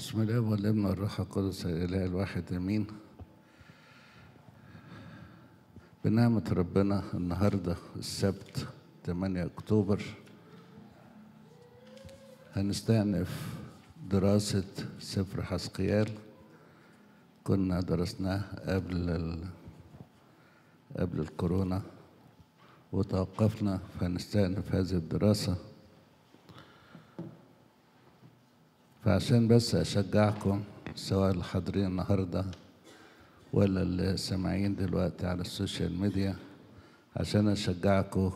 بسم الله والابن والروح القدس الاله الواحد امين بنعمة ربنا النهاردة السبت 8 أكتوبر هنستأنف دراسة سفر حسقيال كنا درسناه قبل ال... قبل الكورونا وتوقفنا فهنستأنف هذه الدراسة فعشان بس أشجعكم سواء اللي حاضرين النهاردة ولا اللي سامعين دلوقتي على السوشيال ميديا عشان أشجعكم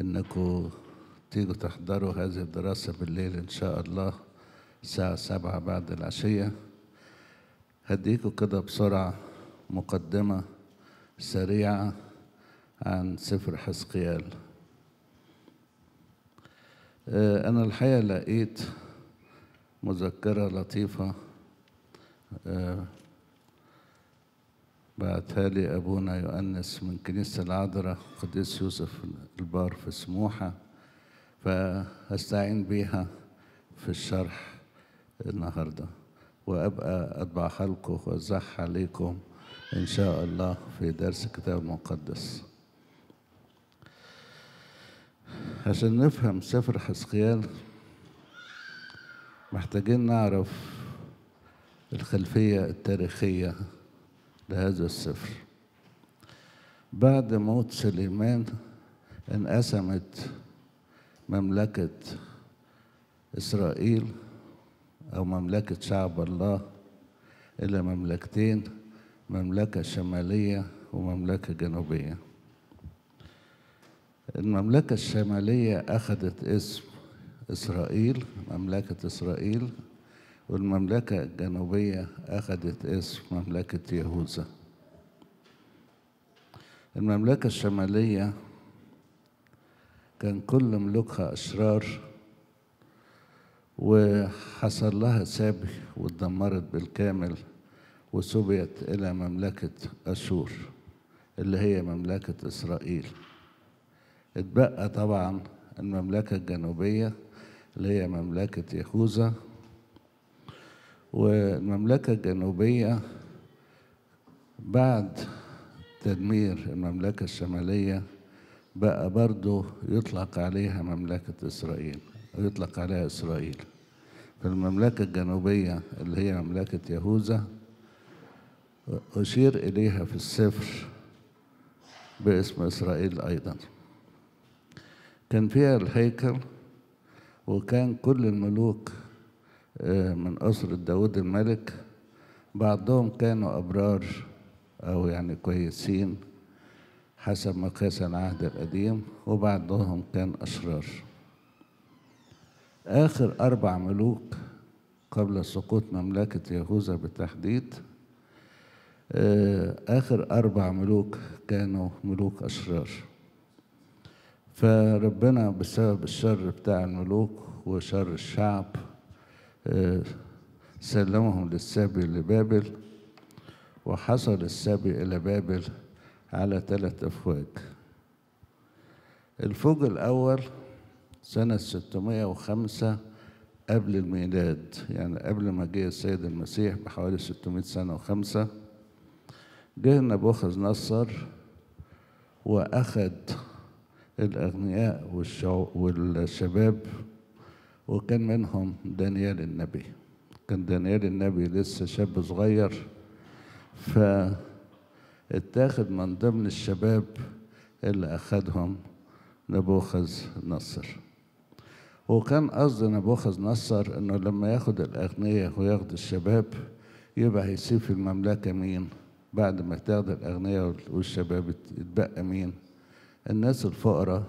إنكم تيجوا تحضروا هذه الدراسة بالليل إن شاء الله الساعة سبعة بعد العشية هديكم كده بسرعة مقدمة سريعة عن سفر حزقيال آه، أنا الحقيقة لقيت مذكرة لطيفة آه، بعتها لي أبونا يؤنس من كنيسة العذراء قديس يوسف البار في سموحة فهستعين بيها في الشرح النهارده وابقى أتبع خلقه واوزعها عليكم ان شاء الله في درس الكتاب المقدس عشان نفهم سفر حسقيال محتاجين نعرف الخلفية التاريخية لهذا السفر بعد موت سليمان انقسمت مملكة إسرائيل أو مملكة شعب الله إلى مملكتين مملكة شمالية ومملكة جنوبية المملكة الشمالية أخذت اسم إسرائيل مملكة إسرائيل والمملكة الجنوبية أخذت اسم مملكة يهوذا المملكة الشمالية كان كل ملوكها أشرار وحصل لها سبي واتدمرت بالكامل وسبيت إلى مملكة أشور اللي هي مملكة إسرائيل اتبقى طبعا المملكة الجنوبية اللي هي مملكة يهوذا والمملكة الجنوبية بعد تدمير المملكة الشمالية بقى برضو يطلق عليها مملكة إسرائيل يطلق عليها إسرائيل فالمملكة الجنوبية اللي هي مملكة يهوذا أشير إليها في السفر باسم إسرائيل أيضا كان فيها الهيكل وكان كل الملوك آه، من أسرة داود الملك بعضهم كانوا أبرار أو يعني كويسين حسب مقاس العهد القديم وبعضهم كان أشرار آخر أربع ملوك قبل سقوط مملكة يهوذا بالتحديد آه، آخر أربع ملوك كانوا ملوك أشرار فربنا بسبب الشر بتاع الملوك وشر الشعب آه، سلمهم للسبي لبابل وحصل السبي إلى بابل على ثلاث أفواج الفوج الأول سنة 605 قبل الميلاد يعني قبل ما جه السيد المسيح بحوالي 600 سنة وخمسة جه نبوخذ نصر وأخذ الأغنياء والشباب وكان منهم دانيال النبي كان دانيال النبي لسه شاب صغير فاتاخد من ضمن الشباب اللي أخدهم نبوخذ نصر وكان قصد نبوخذ نصر انه لما ياخد الاغنياء وياخد الشباب يبقى هيسيب في المملكه مين بعد ما تاخد الاغنياء والشباب يتبقى مين الناس الفقراء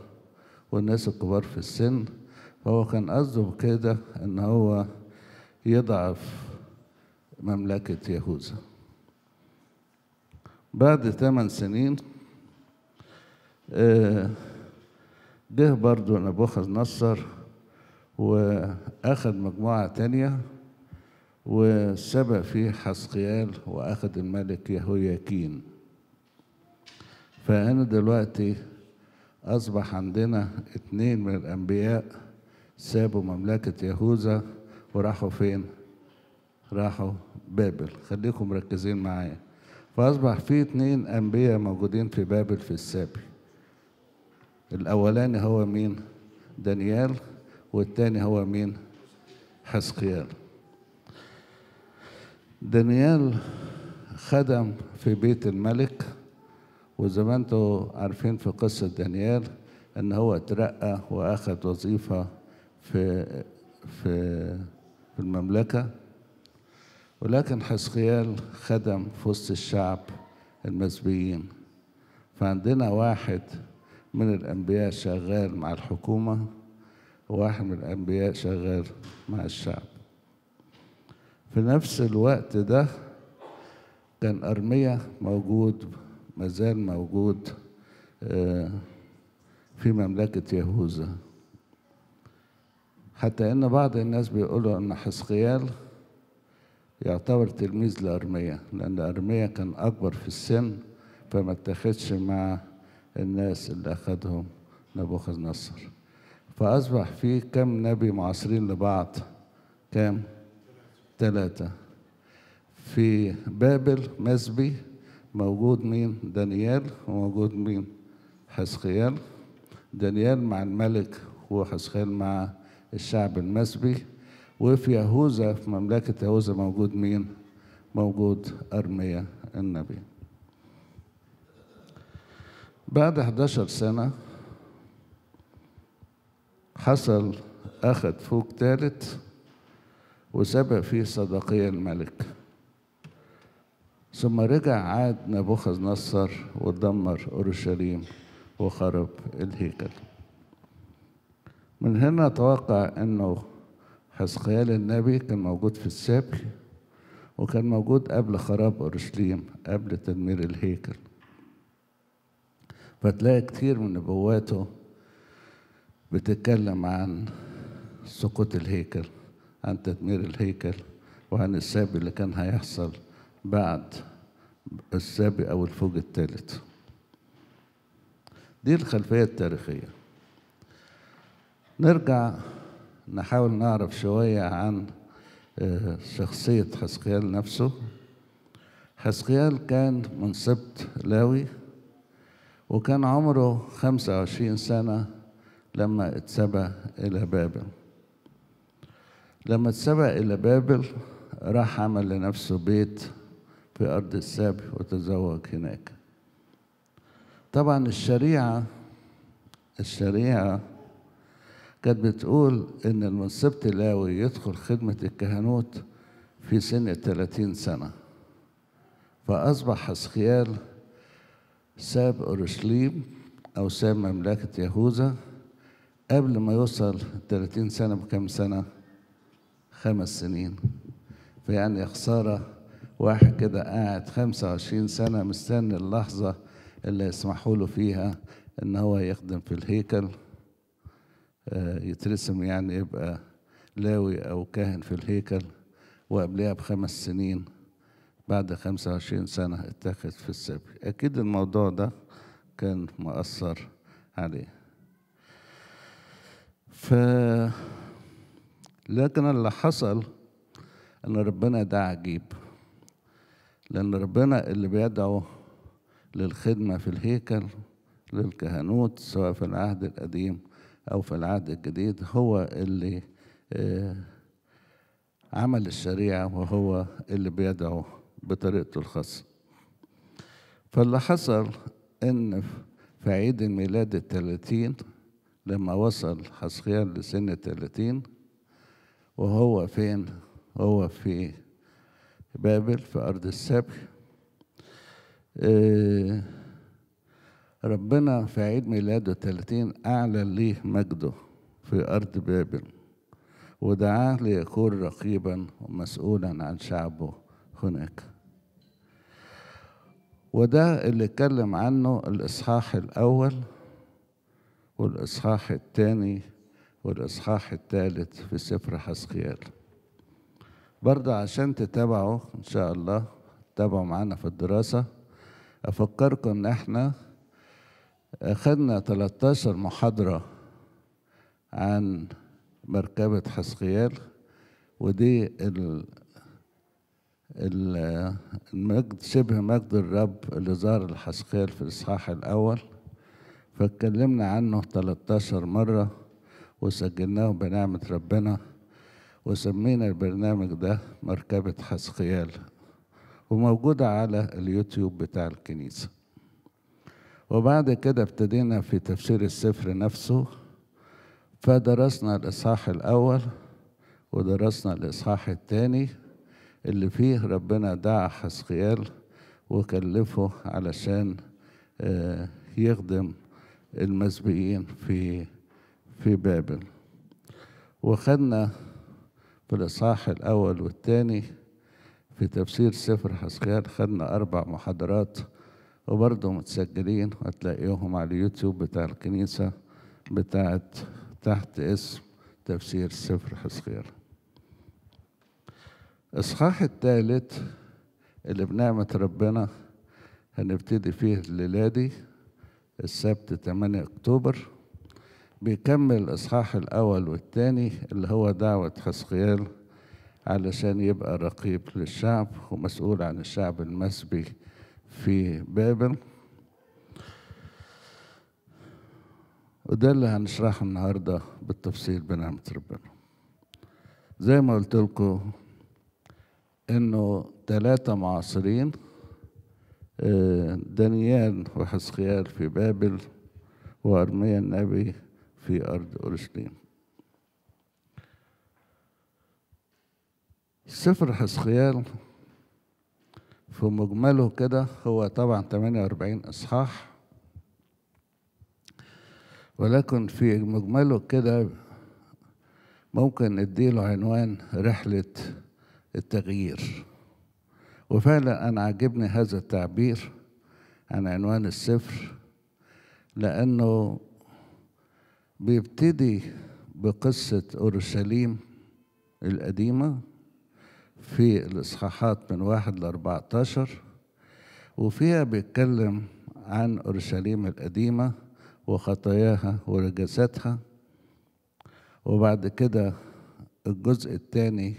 والناس الكبار في السن فهو كان قصده بكده ان هو يضعف مملكة يهوذا بعد ثمان سنين آه، جه برضو نبوخذ نصر وأخذ مجموعة تانية وسبق فيه حسقيال وأخذ الملك يهوياكين فأنا دلوقتي أصبح عندنا اتنين من الأنبياء سابوا مملكة يهوذا وراحوا فين؟ راحوا بابل خليكم مركزين معايا فأصبح في اتنين أنبياء موجودين في بابل في السابي الأولاني هو مين؟ دانيال والتاني هو مين؟ حسقيال دانيال خدم في بيت الملك وزي ما انتوا عارفين في قصة دانيال ان هو اترقى واخد وظيفة في في في المملكة ولكن حسقيال خدم في وسط الشعب المسبيين فعندنا واحد من الأنبياء شغال مع الحكومة وواحد من الأنبياء شغال مع الشعب في نفس الوقت ده كان أرمية موجود ما زال موجود آه، في مملكة يهوذا حتى إن بعض الناس بيقولوا إن حسقيال يعتبر تلميذ لأرمية لأن أرمية كان أكبر في السن فما اتخذش مع الناس اللي أخذهم نبوخذ نصر فأصبح في كم نبي معاصرين لبعض كم ثلاثة في بابل مسبي موجود مين دانيال وموجود مين حسخيال دانيال مع الملك وحسخيال مع الشعب المسبي وفي يهوذا في مملكة يهوذا موجود مين موجود أرميا النبي بعد 11 سنة حصل أخذ فوق ثالث وسبق فيه صداقية الملك ثم رجع عاد نبوخذ نصر ودمر أورشليم وخرب الهيكل من هنا أتوقع أنه حزقيال النبي كان موجود في السبل وكان موجود قبل خراب أورشليم قبل تدمير الهيكل فتلاقي كتير من نبواته بتتكلم عن سقوط الهيكل عن تدمير الهيكل وعن السبب اللي كان هيحصل بعد السابق أو الفوج الثالث دي الخلفية التاريخية نرجع نحاول نعرف شوية عن آه، شخصية حسقيال نفسه حسقيال كان من سبت لاوي وكان عمره 25 سنة لما اتسبى إلى بابل لما اتسبى إلى بابل راح عمل لنفسه بيت في أرض السبي وتزوج هناك طبعا الشريعة الشريعة كانت بتقول إن المنصبت اللاوي يدخل خدمة الكهنوت في سن 30 سنة فأصبح حسخيال ساب أورشليم أو ساب مملكة يهوذا قبل ما يوصل 30 سنة بكم سنة؟ خمس سنين فيعني خسارة واحد كده قاعد 25 سنة مستني اللحظة اللي يسمحوا له فيها إن هو يخدم في الهيكل آه، يترسم يعني يبقى لاوي أو كاهن في الهيكل وقبلها بخمس سنين بعد 25 سنة اتخذ في السبي أكيد الموضوع ده كان مأثر عليه ف لكن اللي حصل ان ربنا ده عجيب لأن ربنا اللي بيدعو للخدمة في الهيكل للكهنوت سواء في العهد القديم أو في العهد الجديد هو اللي آه، عمل الشريعة وهو اللي بيدعو بطريقته الخاصة فاللي حصل إن في عيد الميلاد الثلاثين لما وصل حسقيال لسن الثلاثين وهو فين؟ هو في بابل في أرض السبع آه، ربنا في عيد ميلاده 30 أعلن ليه مجده في أرض بابل ودعاه ليكون رقيبا ومسؤولا عن شعبه هناك وده اللي اتكلم عنه الإصحاح الأول والإصحاح الثاني والإصحاح الثالث في سفر حسقيال برضه عشان تتابعوا إن شاء الله تتابعوا معانا في الدراسة أفكركم إن إحنا أخذنا 13 محاضرة عن مركبة حسقيال ودي ال المجد شبه مجد الرب اللي ظهر الحسقيال في الإصحاح الأول فاتكلمنا عنه 13 مرة وسجلناه بنعمة ربنا وسمينا البرنامج ده مركبة حسقيال وموجودة على اليوتيوب بتاع الكنيسة وبعد كده ابتدينا في تفسير السفر نفسه فدرسنا الإصحاح الأول ودرسنا الإصحاح الثاني اللي فيه ربنا دعا حسقيال وكلفه علشان آه، يخدم المسبيين في في بابل وخدنا في الإصحاح الأول والثاني في تفسير سفر حسقيال خدنا أربع محاضرات وبرضه متسجلين هتلاقيهم على اليوتيوب بتاع الكنيسة بتاعت تحت اسم تفسير سفر حسقيال الإصحاح الثالث اللي بنعمة ربنا هنبتدي فيه الليلة دي السبت 8 أكتوبر بيكمل الإصحاح الأول والثاني اللي هو دعوة حسقيال علشان يبقى رقيب للشعب ومسؤول عن الشعب المسبي في بابل وده اللي هنشرحه النهاردة بالتفصيل بنعمة ربنا زي ما قلت لكم انه ثلاثة معاصرين آه، دانيال وحسقيال في بابل وارميا النبي في أرض اورشليم سفر حسخيال في مجمله كده هو طبعا 48 إصحاح ولكن في مجمله كده ممكن اديله عنوان رحلة التغيير وفعلا أنا عجبني هذا التعبير عن عنوان السفر لأنه بيبتدي بقصة أورشليم القديمة في الإصحاحات من واحد لأربعة عشر وفيها بيتكلم عن أورشليم القديمة وخطاياها ورجساتها وبعد كده الجزء الثاني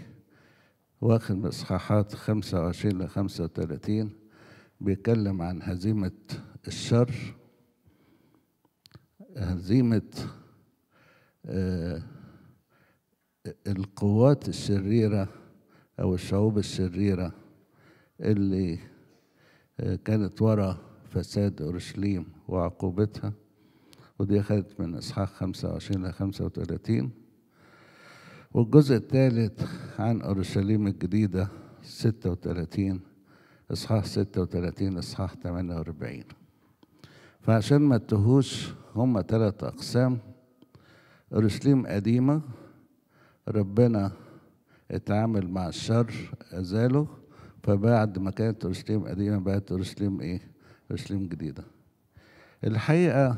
واخد من إصحاحات خمسة وعشرين لخمسة وتلاتين بيتكلم عن هزيمة الشر هزيمة آه، القوات الشريرة أو الشعوب الشريرة اللي آه، كانت وراء فساد أورشليم وعقوبتها ودي أخذت من إصحاح 25 ل 35 والجزء الثالث عن أورشليم الجديدة 36 إصحاح 36 إصحاح 48 فعشان ما تهوش هم ثلاث أقسام أورشليم قديمة ربنا اتعامل مع الشر أزاله فبعد ما كانت أورشليم قديمة بقت أورشليم إيه؟ أورشليم جديدة الحقيقة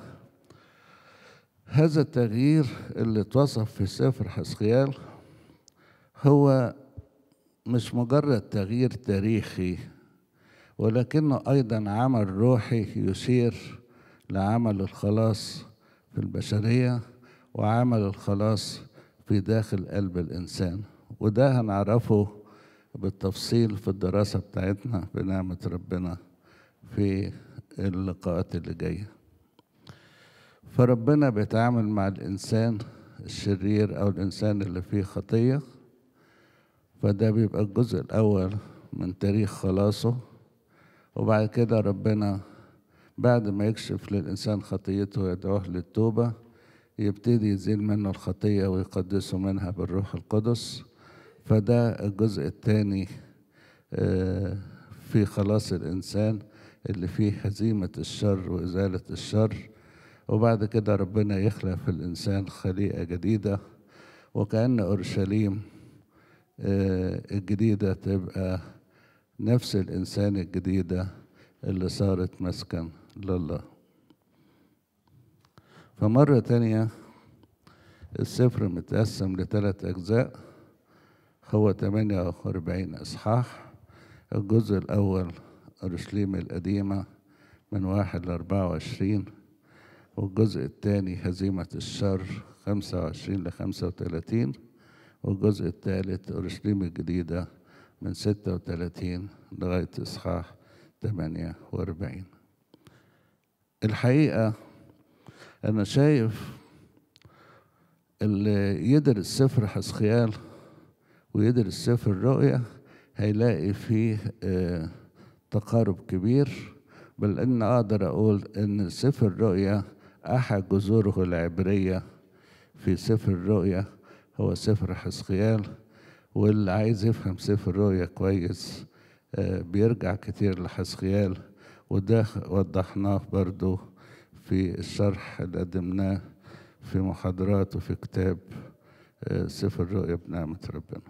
هذا التغيير اللي اتوصف في سفر حسقيال هو مش مجرد تغيير تاريخي ولكنه أيضا عمل روحي يشير لعمل الخلاص في البشرية وعمل الخلاص في داخل قلب الإنسان وده هنعرفه بالتفصيل في الدراسة بتاعتنا بنعمة ربنا في اللقاءات اللي جايه فربنا بيتعامل مع الإنسان الشرير أو الإنسان اللي فيه خطية فده بيبقى الجزء الأول من تاريخ خلاصه وبعد كده ربنا بعد ما يكشف للإنسان خطيته ويدعوه للتوبة يبتدي يزيل منه الخطية ويقدسه منها بالروح القدس فده الجزء الثاني آه، في خلاص الإنسان اللي فيه هزيمة الشر وإزالة الشر وبعد كده ربنا يخلق في الإنسان خليقة جديدة وكأن أورشليم آه، الجديدة تبقى نفس الإنسان الجديدة اللي صارت مسكن لله فمرة تانية السفر متقسم لثلاث أجزاء هو 48 إصحاح الجزء الأول أورشليم القديمة من واحد لأربعة وعشرين والجزء الثاني هزيمة الشر خمسة وعشرين لخمسة وثلاثين والجزء الثالث أورشليم الجديدة من ستة وثلاثين لغاية إصحاح تمانية وأربعين الحقيقة أنا شايف اللي يدرس سفر حسخيال ويدرس سفر رؤية هيلاقي فيه آه، تقارب كبير بل إن أقدر أقول إن سفر رؤية أحد جذوره العبرية في سفر رؤية هو سفر حسخيال واللي عايز يفهم سفر رؤية كويس آه، بيرجع كتير لحسخيال وده وضحناه برضه في الشرح اللي قدمناه في محاضرات وفي كتاب آه، سفر الرؤيا بنعمة ربنا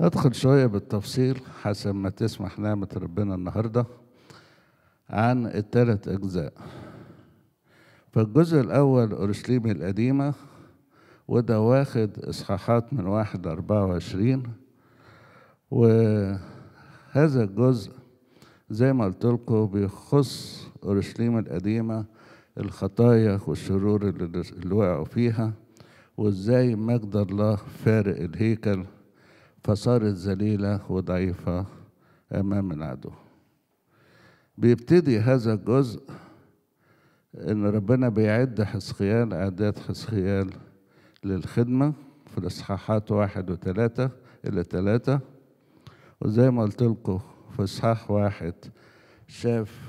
أدخل شوية بالتفصيل حسب ما تسمح نعمة ربنا النهاردة عن الثلاث أجزاء فالجزء الأول أورشليم القديمة وده واخد إصحاحات من واحد أربعة وعشرين وهذا الجزء زي ما قلت لكم بيخص اورشليم القديمه الخطايا والشرور اللي, وقعوا فيها وازاي مجد الله فارق الهيكل فصارت ذليله وضعيفه امام العدو بيبتدي هذا الجزء ان ربنا بيعد حسخيال اعداد حسخيال للخدمه في الاصحاحات واحد وثلاثه الى ثلاثه وزي ما قلت لكم في إصحاح واحد شاف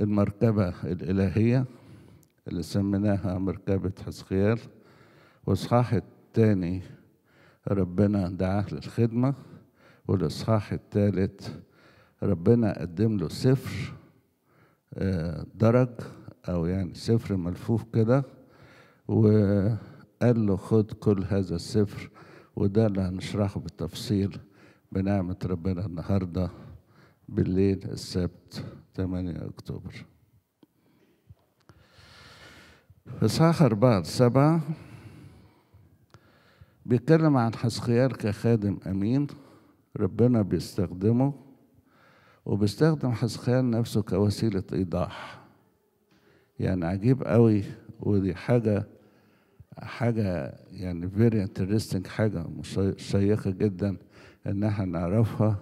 المركبة الإلهية اللي سميناها مركبة حزقيال وإصحاح الثاني ربنا دعاه للخدمة والإصحاح الثالث ربنا قدم له سفر آه، درج أو يعني سفر ملفوف كده وقال له خد كل هذا السفر وده اللي هنشرحه بالتفصيل بنعمة ربنا النهاردة بالليل السبت 8 أكتوبر إصحاح أربعة سبعة بيتكلم عن حسخيال كخادم أمين ربنا بيستخدمه وبيستخدم حسخيال نفسه كوسيلة إيضاح يعني عجيب قوي ودي حاجة حاجة يعني فيري انترستنج حاجة شيقة جدا ان احنا نعرفها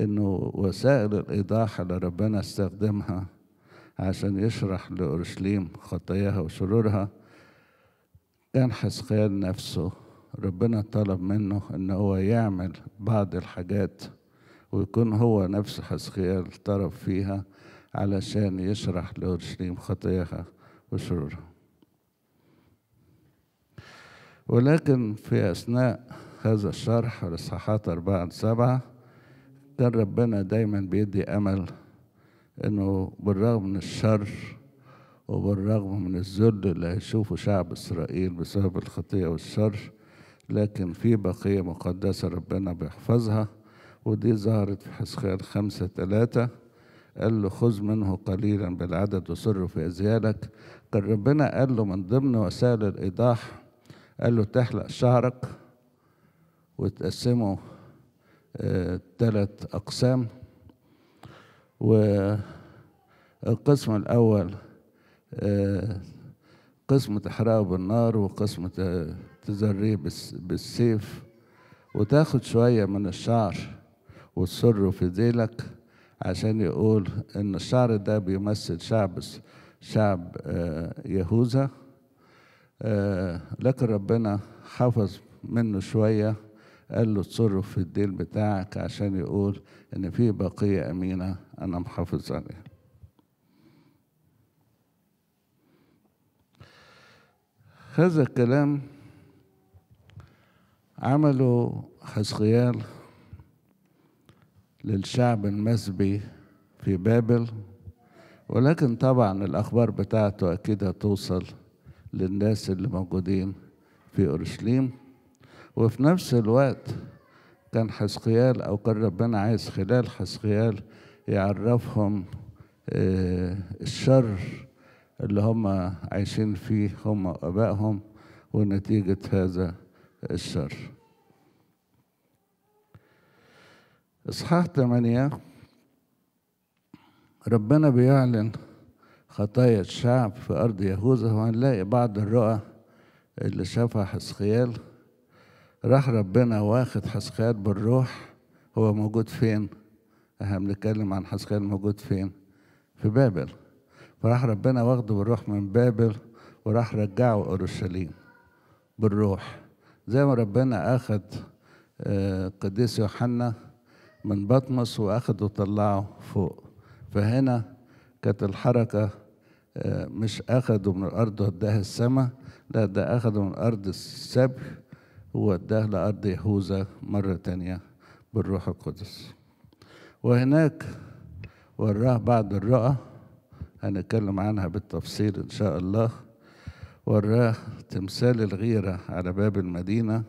انه وسائل الايضاح اللي ربنا استخدمها عشان يشرح لاورشليم خطاياها وشرورها كان حسقيال نفسه ربنا طلب منه ان هو يعمل بعض الحاجات ويكون هو نفس حسقيال طرف فيها علشان يشرح لأورشليم خطاياها وشرورها ولكن في أثناء هذا الشرح والإصحاحات أربعة سبعة كان ربنا دايما بيدي أمل إنه بالرغم من الشر وبالرغم من الذل اللي هيشوفه شعب إسرائيل بسبب الخطية والشر لكن في بقية مقدسة ربنا بيحفظها ودي ظهرت في حسخيل خمسة ثلاثة قال له خذ منه قليلا بالعدد وسر في أزيالك كان ربنا قال له من ضمن وسائل الإيضاح قال له تحلق شعرك وتقسمه آه، ثلاث أقسام والقسم الأول آه، قسم تحرقه بالنار وقسم تزريه بالسيف وتاخد شوية من الشعر وتسره في ديلك عشان يقول إن الشعر ده بيمثل شعب شعب آه، يهوذا لكن ربنا حفظ منه شوية قال له اتصرف في الديل بتاعك عشان يقول ان في بقيه امينه انا محافظ عليها هذا الكلام عمله حزقيال للشعب المسبي في بابل ولكن طبعا الأخبار بتاعته أكيد هتوصل للناس اللي موجودين في أورشليم وفي نفس الوقت كان حسقيال أو كان ربنا عايز خلال حسقيال يعرفهم آه، الشر اللي هم عايشين فيه هم وآبائهم ونتيجة هذا الشر إصحاح ثمانيه ربنا بيعلن خطايا الشعب في أرض يهوذا وهنلاقي بعض الرؤى اللي شافها حسخيال راح ربنا واخد حسقيال بالروح هو موجود فين؟ احنا بنتكلم عن حسقيال موجود فين؟ في بابل فراح ربنا واخده بالروح من بابل وراح رجعه اورشليم بالروح زي ما ربنا اخد آه، قديس يوحنا من بطمس واخده وطلعه فوق فهنا كانت الحركه آه، مش اخده من الارض وداها السماء لا ده اخده من الارض السبي ووداه لأرض يهوذا مرة تانية بالروح القدس وهناك وراه بعض الرؤى هنتكلم عنها بالتفصيل إن شاء الله وراه تمثال الغيرة على باب المدينة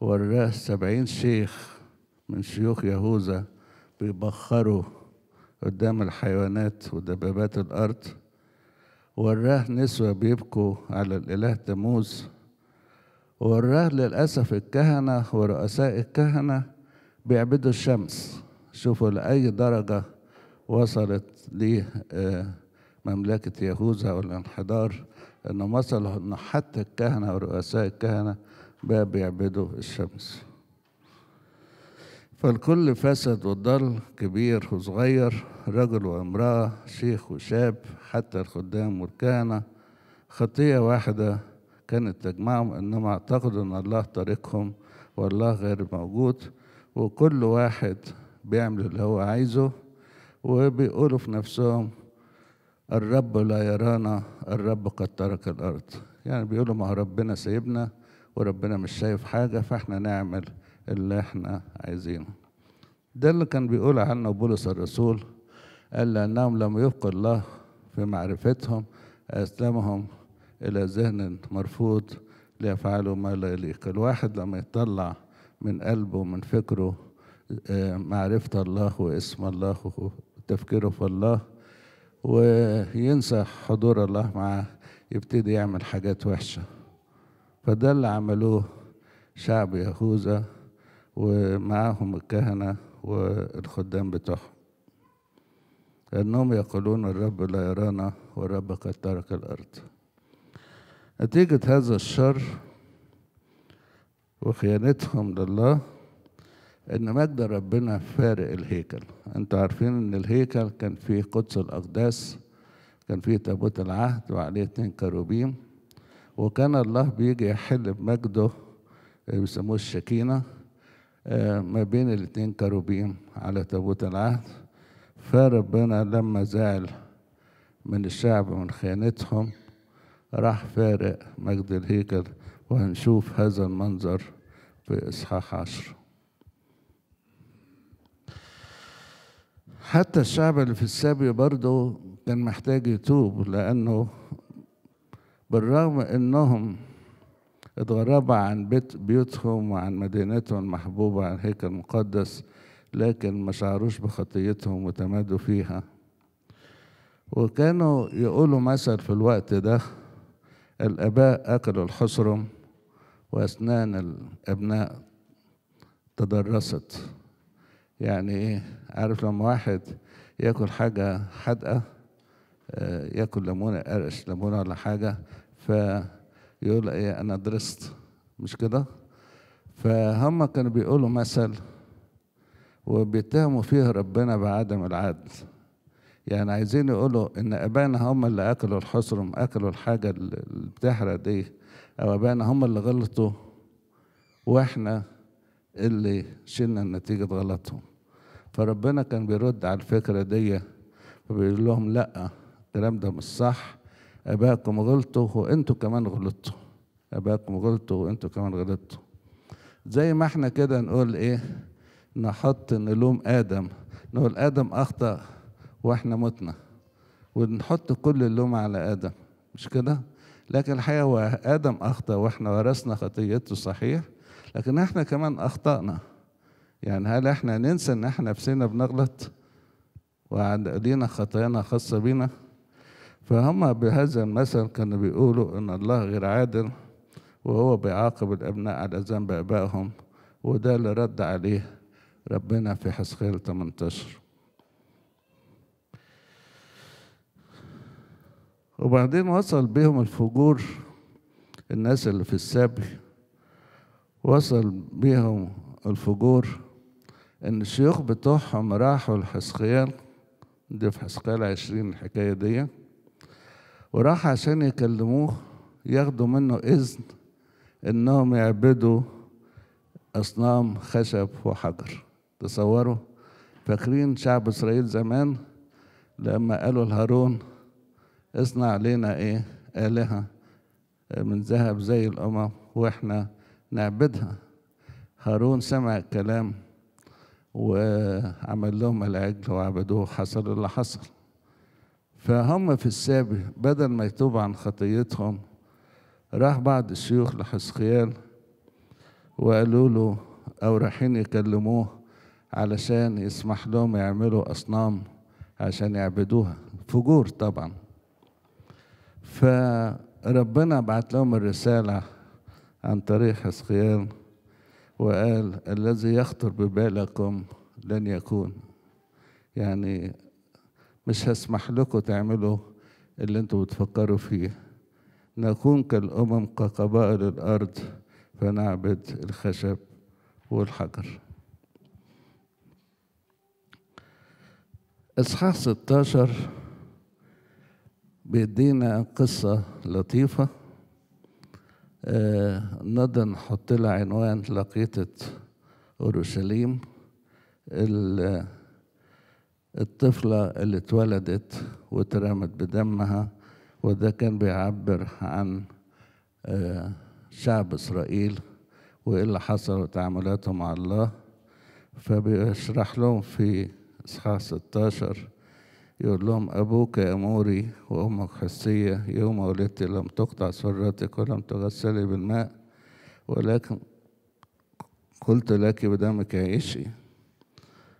وراه سبعين شيخ من شيوخ يهوذا بيبخروا قدام الحيوانات ودبابات الأرض وراه نسوة بيبكوا على الإله تموز وراه للأسف الكهنة ورؤساء الكهنة بيعبدوا الشمس شوفوا لأي درجة وصلت ليه آه، مملكة يهوذا والانحدار أن وصل أن حتى الكهنة ورؤساء الكهنة بقى بيعبدوا الشمس فالكل فسد وضل كبير وصغير رجل وامرأة شيخ وشاب حتى الخدام والكهنة خطية واحدة كانت تجمعهم إنما اعتقدوا أن الله طريقهم والله غير موجود وكل واحد بيعمل اللي هو عايزه وبيقولوا في نفسهم الرب لا يرانا الرب قد ترك الأرض يعني بيقولوا ما ربنا سيبنا وربنا مش شايف حاجة فاحنا نعمل اللي احنا عايزينه ده اللي كان بيقول عنه بولس الرسول قال لأنهم لم يبقوا الله في معرفتهم أسلمهم إلى ذهن مرفوض ليفعلوا ما لا يليق الواحد لما يطلع من قلبه من فكره آه، معرفة الله واسم الله وتفكيره في الله وينسى حضور الله معاه يبتدي يعمل حاجات وحشة فده اللي عملوه شعب يهوذا ومعاهم الكهنة والخدام بتوعهم أنهم يقولون الرب لا يرانا والرب قد ترك الأرض نتيجة هذا الشر وخيانتهم لله إن مجد ربنا فارق الهيكل أنتوا عارفين إن الهيكل كان فيه قدس الأقداس كان فيه تابوت العهد وعليه اتنين كروبيم وكان الله بيجي يحل بمجده بيسموه الشكينة آه، ما بين الاتنين كروبيم على تابوت العهد فربنا لما زعل من الشعب ومن خيانتهم راح فارق مجد الهيكل وهنشوف هذا المنظر في إصحاح عشر حتى الشعب اللي في السابي برضه كان محتاج يتوب لأنه بالرغم إنهم اتغربوا عن بيت بيوتهم وعن مدينتهم المحبوبة عن هيكل المقدس لكن ما شعروش بخطيتهم وتمادوا فيها وكانوا يقولوا مثل في الوقت ده الآباء أكلوا الحصرم وأسنان الأبناء تدرست يعني إيه عارف لما واحد ياكل حاجة حادقة آه، ياكل ليمونة قرش ليمونة ولا حاجة فيقول إيه أنا درست مش كده فهم كانوا بيقولوا مثل وبيتهموا فيه ربنا بعدم العدل يعني عايزين يقولوا ان ابانا هم اللي اكلوا الحصرم اكلوا الحاجه اللي بتحرق دي او ابانا هم اللي غلطوا واحنا اللي شلنا نتيجه غلطهم فربنا كان بيرد على الفكره دي وبيقول لهم لا الكلام ده مش صح اباكم غلطوا وانتوا كمان غلطتوا اباكم غلطوا وانتوا كمان غلطتوا زي ما احنا كده نقول ايه نحط نلوم ادم نقول ادم اخطا واحنا متنا ونحط كل اللوم على ادم مش كده لكن الحقيقه هو ادم اخطا واحنا ورثنا خطيته صحيح لكن احنا كمان اخطانا يعني هل احنا ننسى ان احنا نفسنا بنغلط وعندنا خطايانا خاصه بينا فهم بهذا المثل كانوا بيقولوا ان الله غير عادل وهو بيعاقب الابناء على ذنب ابائهم وده اللي رد عليه ربنا في حسقيال 18 وبعدين وصل بهم الفجور الناس اللي في السبي وصل بيهم الفجور ان الشيوخ بتوعهم راحوا لحسقيال دي في حسقيال عشرين الحكاية دي وراح عشان يكلموه ياخدوا منه إذن إنهم يعبدوا أصنام خشب وحجر تصوروا فاكرين شعب إسرائيل زمان لما قالوا لهارون اصنع لنا ايه آلهة من ذهب زي الأمم واحنا نعبدها هارون سمع الكلام وعمل لهم العجل وعبدوه حصل اللي حصل فهم في السابق بدل ما يتوب عن خطيتهم راح بعض الشيوخ لحسخيال وقالوا له أو رايحين يكلموه علشان يسمح لهم يعملوا أصنام عشان يعبدوها فجور طبعا فربنا بعت لهم الرسالة عن طريق حسقيان وقال الذي يخطر ببالكم لن يكون يعني مش هسمح لكم تعملوا اللي انتم بتفكروا فيه نكون كالأمم كقبائل الأرض فنعبد الخشب والحجر إصحاح 16 بيدينا قصة لطيفة آه، ندى نحط لها عنوان لقيطة أورشليم الطفلة اللي اتولدت واترمت بدمها وده كان بيعبر عن آه، شعب إسرائيل وإيه اللي حصل وتعاملاته مع الله فبيشرح لهم في إصحاح 16 يقول لهم أبوك أموري وأمك حسية يوم ولدت لم تقطع سرتك ولم تغسلي بالماء ولكن قلت لك بدمك عيشي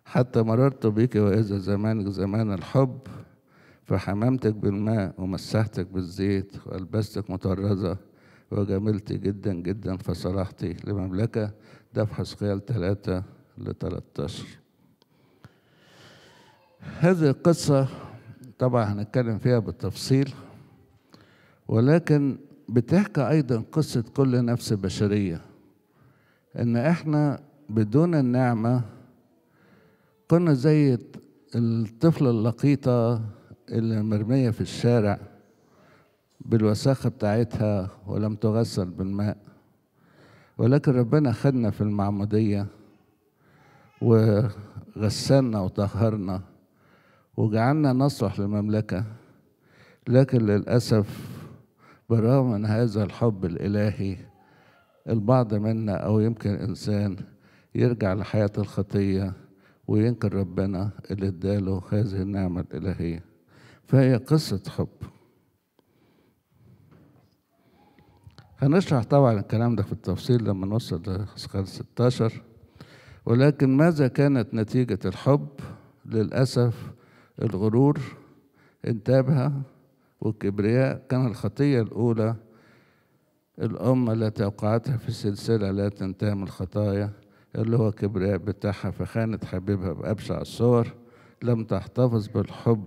حتى مررت بك وإذا زمانك زمان الحب فحممتك بالماء ومسحتك بالزيت وألبستك مطرزة وجملت جدا جدا فصلحتي لمملكة ده في حسقيال 3 ل هذه القصة طبعا هنتكلم فيها بالتفصيل ولكن بتحكي أيضا قصة كل نفس بشرية إن إحنا بدون النعمة كنا زي الطفلة اللقيطة اللي مرمية في الشارع بالوساخة بتاعتها ولم تغسل بالماء ولكن ربنا خدنا في المعمودية وغسلنا وطهرنا وجعلنا نصلح للمملكة لكن للأسف بالرغم من هذا الحب الإلهي البعض منا أو يمكن إنسان يرجع لحياة الخطية وينكر ربنا اللي اداله هذه النعمة الإلهية فهي قصة حب هنشرح طبعا الكلام ده في التفصيل لما نوصل لإصحاح 16 ولكن ماذا كانت نتيجة الحب للأسف الغرور انتابها والكبرياء كان الخطية الأولى الأمة التي أوقعتها في سلسلة لا تنتهي من الخطايا اللي هو الكبرياء بتاعها فخانت حبيبها بأبشع الصور لم تحتفظ بالحب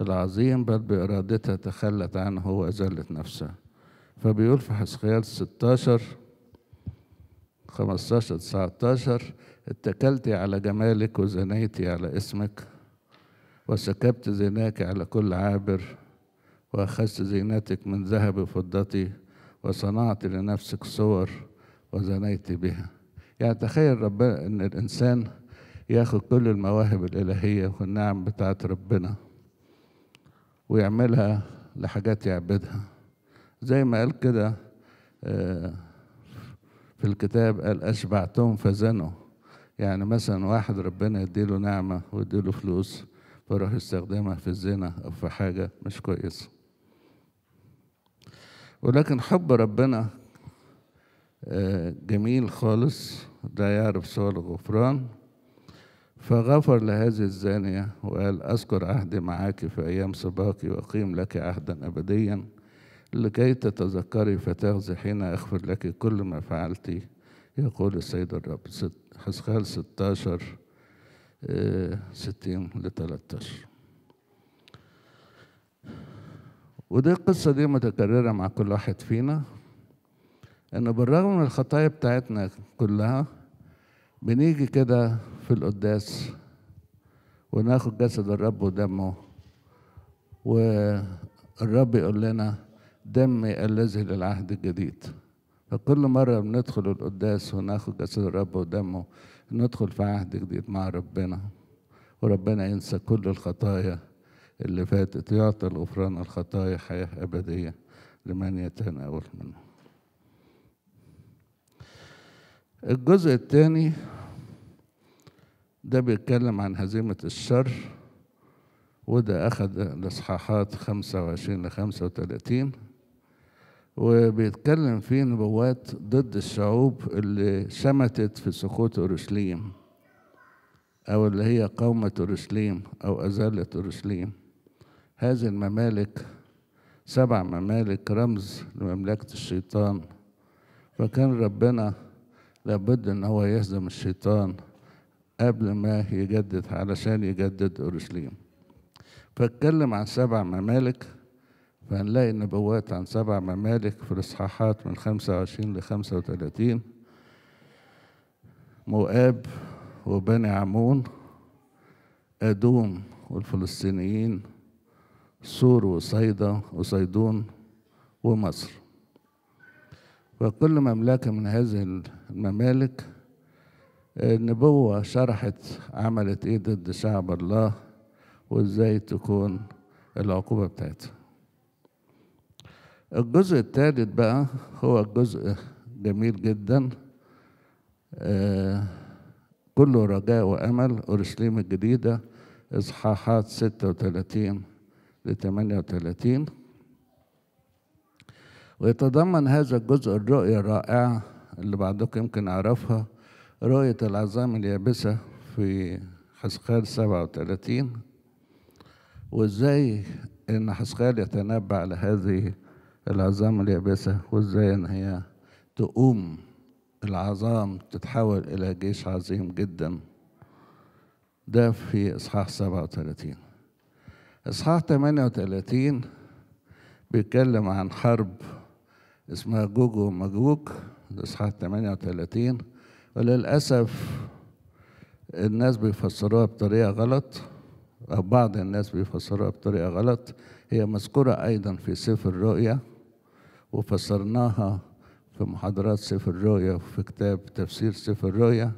العظيم بل بإرادتها تخلت عنه وأذلت نفسها فبيقول في حسخيال 16 15 19 اتكلتي على جمالك وزنيتي على اسمك وسكبت زيناك على كل عابر وأخذت زينتك من ذهب فضتي وصنعت لنفسك صور وزنيت بها يعني تخيل ربنا ان الانسان ياخد كل المواهب الالهيه والنعم بتاعت ربنا ويعملها لحاجات يعبدها زي ما قال كده آه، في الكتاب قال اشبعتهم فزنوا يعني مثلا واحد ربنا يديله نعمه ويديله فلوس فراح يستخدمها في الزنا أو في حاجة مش كويسة ولكن حب ربنا آه، جميل خالص لا يعرف سوى الغفران فغفر لهذه الزانية وقال أذكر عهدي معك في أيام سباقي وأقيم لك عهدا أبديا لكي تتذكري فتغزي حين أغفر لك كل ما فعلتي يقول السيد الرب حسخال 16 60 ل 13 ودي القصة دي متكررة مع كل واحد فينا إنه بالرغم من الخطايا بتاعتنا كلها بنيجي كده في القداس وناخد جسد الرب ودمه والرب يقول لنا دمي الذي للعهد الجديد فكل مرة بندخل القداس وناخد جسد الرب ودمه ندخل في عهد جديد مع ربنا وربنا ينسى كل الخطايا اللي فاتت يعطي الغفران الخطايا حياة أبدية لمن يتناول منه الجزء الثاني ده بيتكلم عن هزيمة الشر وده أخذ الإصحاحات 25 ل 35 وبيتكلم فيه نبوات ضد الشعوب اللي شمتت في سقوط أورشليم أو اللي هي قومة أورشليم أو ازاله أورشليم هذه الممالك سبع ممالك رمز لمملكة الشيطان فكان ربنا لابد ان هو يهزم الشيطان قبل ما يجدد علشان يجدد اورشليم فاتكلم عن سبع ممالك فهنلاقي النبوات عن سبع ممالك في الإصحاحات من 25 ل 35 مؤاب وبني عمون أدوم والفلسطينيين سور وصيدا وصيدون ومصر وكل مملكة من هذه الممالك النبوة شرحت عملت ايه ضد شعب الله وازاي تكون العقوبة بتاعتها الجزء الثالث بقى هو جزء جميل جدا آه، كله رجاء وأمل أورشليم الجديدة إصحاحات 36 ل 38 ويتضمن هذا الجزء الرؤية الرائعة اللي بعضكم يمكن أعرفها رؤية العظام اليابسة في حسقال 37 وإزاي إن حسخال يتنبأ على هذه العظام اليابسة وازاي ان هي تقوم العظام تتحول الى جيش عظيم جدا ده في اصحاح 37 اصحاح 38 بيتكلم عن حرب اسمها جوجو ومجوج اصحاح 38 وللاسف الناس بيفسروها بطريقه غلط او بعض الناس بيفسروها بطريقه غلط هي مذكوره ايضا في سفر الرؤيا وفسرناها في محاضرات سفر الرؤيا وفي كتاب تفسير سفر الرؤيا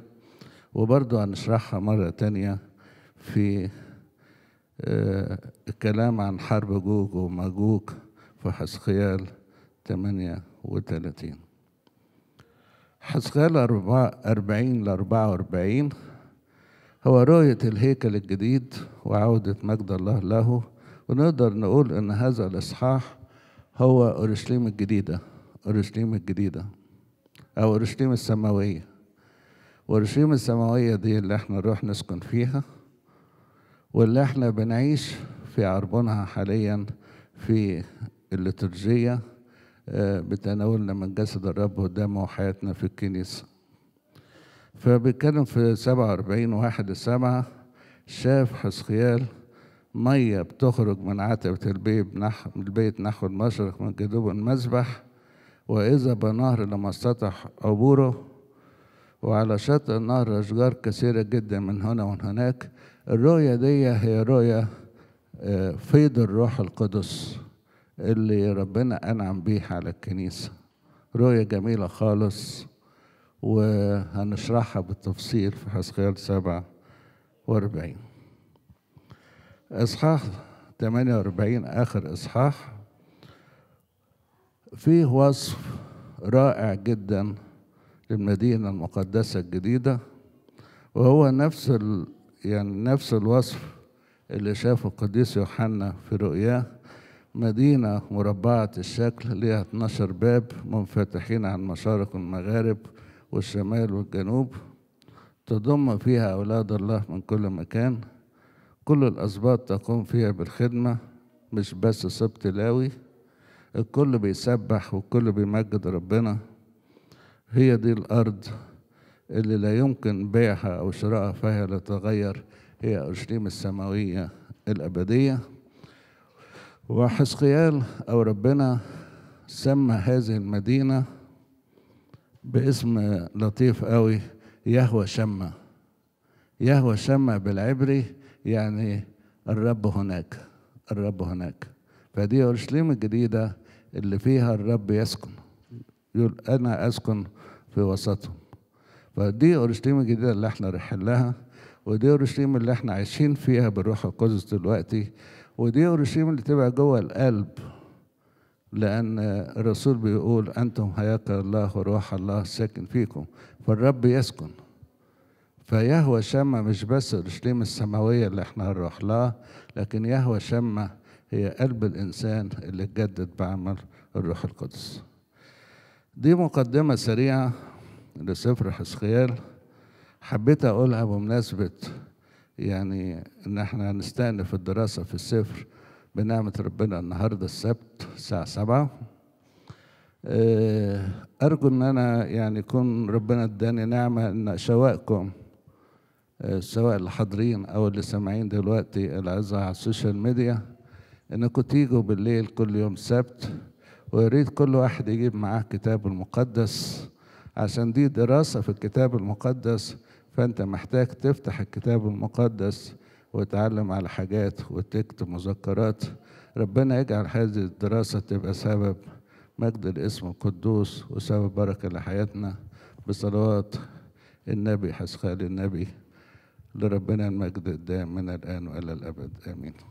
وبرضه هنشرحها مرة تانية في آه، الكلام عن حرب جوج وماجوج في حسقيال 38 حسقيال 40 ل 44 هو رؤية الهيكل الجديد وعودة مجد الله له ونقدر نقول إن هذا الإصحاح هو أورشليم الجديدة أورشليم الجديدة أو أورشليم السماوية أورشليم السماوية دي اللي احنا نروح نسكن فيها واللي احنا بنعيش في عربونها حاليا في الليتورجية آه، بتناولنا من جسد الرب قدامه وحياتنا في الكنيسة فبيتكلم في 47 واحد السبعة شاف حسخيال مية بتخرج من عتبة البيت نحو البيت نحو المشرق من جدوب المذبح وإذا بنهر لم استطع عبوره وعلى شاطئ النهر أشجار كثيرة جدا من هنا ومن هناك الرؤية دي هي رؤية آه، فيض الروح القدس اللي ربنا أنعم بيه على الكنيسة رؤية جميلة خالص وهنشرحها بالتفصيل في حسقيال سبعة واربعين إصحاح 48 آخر إصحاح فيه وصف رائع جدا للمدينة المقدسة الجديدة وهو نفس ال... يعني نفس الوصف اللي شافه القديس يوحنا في رؤياه مدينة مربعة الشكل ليها 12 باب منفتحين عن مشارق المغارب والشمال والجنوب تضم فيها أولاد الله من كل مكان كل الأسباط تقوم فيها بالخدمة مش بس سبت لاوي الكل بيسبح والكل بيمجد ربنا هي دي الأرض اللي لا يمكن بيعها أو شرائها فهي لا تغير هي أورشليم السماوية الأبدية وحسقيال أو ربنا سمى هذه المدينة باسم لطيف قوي يهوى شمة يهوى شمة بالعبري يعني الرب هناك الرب هناك فدي اورشليم الجديدة اللي فيها الرب يسكن يقول أنا أسكن في وسطهم فدي اورشليم الجديدة اللي احنا رايحين لها ودي اورشليم اللي احنا عايشين فيها بالروح القدس دلوقتي ودي اورشليم اللي تبقى جوه القلب لأن الرسول بيقول أنتم هياكل الله وروح الله ساكن فيكم فالرب يسكن فيهوى شمة مش بس اورشليم السماويه اللي احنا هنروح لها لكن يهوى شمة هي قلب الانسان اللي اتجدد بعمل الروح القدس دي مقدمه سريعه لسفر حسخيال حبيت اقولها بمناسبه يعني ان احنا هنستأنف الدراسه في السفر بنعمه ربنا النهارده السبت الساعه سبعة آه، أرجو إن أنا يعني يكون ربنا إداني نعمة إن شوائكم سواء الحاضرين او اللي سامعين دلوقتي الاعزاء على السوشيال ميديا انكم تيجوا بالليل كل يوم سبت ويريد كل واحد يجيب معاه كتاب المقدس عشان دي دراسة في الكتاب المقدس فأنت محتاج تفتح الكتاب المقدس وتعلم على حاجات وتكتب مذكرات ربنا يجعل هذه الدراسة تبقى سبب مجد الاسم القدوس وسبب بركة لحياتنا بصلوات النبي حسخال النبي لربنا المجد الدائم من الآن وإلى الأبد آمين